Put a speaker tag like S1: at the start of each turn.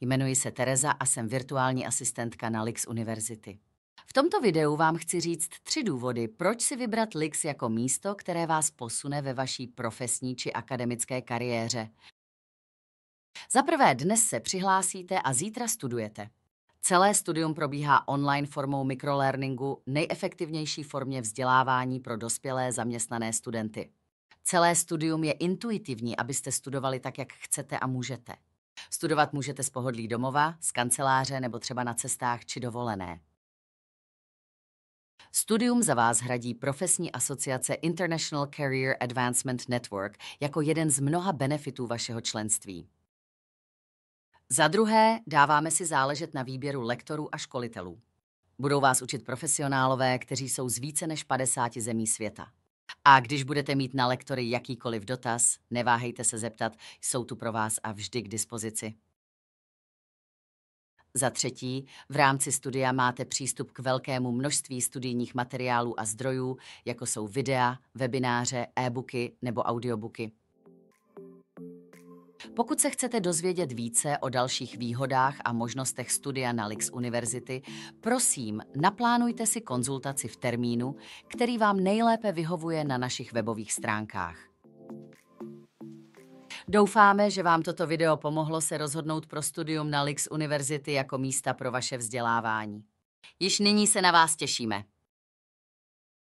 S1: Jmenuji se Tereza a jsem virtuální asistentka na Lix Univerzity. V tomto videu vám chci říct tři důvody, proč si vybrat Lix jako místo, které vás posune ve vaší profesní či akademické kariéře. Za prvé, dnes se přihlásíte a zítra studujete. Celé studium probíhá online formou mikrolearningu, nejefektivnější formě vzdělávání pro dospělé zaměstnané studenty. Celé studium je intuitivní, abyste studovali tak, jak chcete a můžete. Studovat můžete z pohodlí domova, z kanceláře nebo třeba na cestách či dovolené. Studium za vás hradí profesní asociace International Career Advancement Network jako jeden z mnoha benefitů vašeho členství. Za druhé, dáváme si záležet na výběru lektorů a školitelů. Budou vás učit profesionálové, kteří jsou z více než 50 zemí světa. A když budete mít na lektory jakýkoliv dotaz, neváhejte se zeptat, jsou tu pro vás a vždy k dispozici. Za třetí, v rámci studia máte přístup k velkému množství studijních materiálů a zdrojů, jako jsou videa, webináře, e-booky nebo audiobooky. Pokud se chcete dozvědět více o dalších výhodách a možnostech studia na Lix univerzity, prosím, naplánujte si konzultaci v termínu, který vám nejlépe vyhovuje na našich webových stránkách. Doufáme, že vám toto video pomohlo se rozhodnout pro studium na Lix univerzity jako místa pro vaše vzdělávání. Již nyní se na vás těšíme.